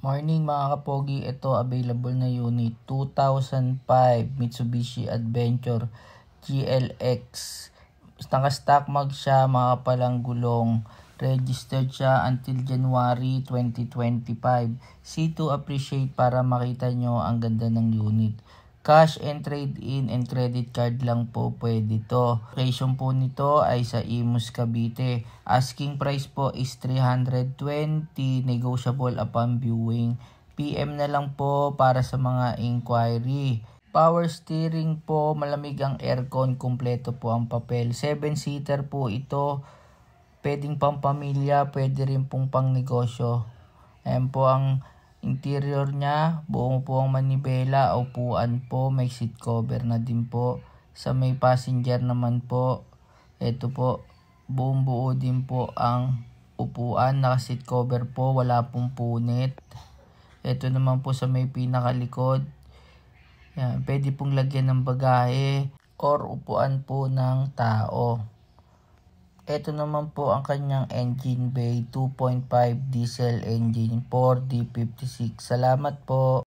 Morning mga kapogi, ito available na unit 2005 Mitsubishi Adventure GLX. Naka-stock mag siya mga palang gulong. Registered siya until January 2025. See to appreciate para makita nyo ang ganda ng unit. Cash and trade-in and credit card lang po pwede to. Location po nito ay sa Imus, Cavite. Asking price po is 320, negotiable upon viewing. PM na lang po para sa mga inquiry. Power steering po, malamig ang aircon, kumpleto po ang papel. 7-seater po ito, pwedeng pang pamilya, pwede rin pong pang negosyo. Ayan po ang Interior niya, buong po manibela, upuan po, may seat cover na din po. Sa may passenger naman po, ito po, buong buo din po ang upuan, naka seat cover po, wala pong punit. Ito naman po sa may pinakalikod, yan, pwede pong lagyan ng bagahe or upuan po ng tao. Ito naman po ang kanyang engine bay 2.5 diesel engine 4D56. Salamat po.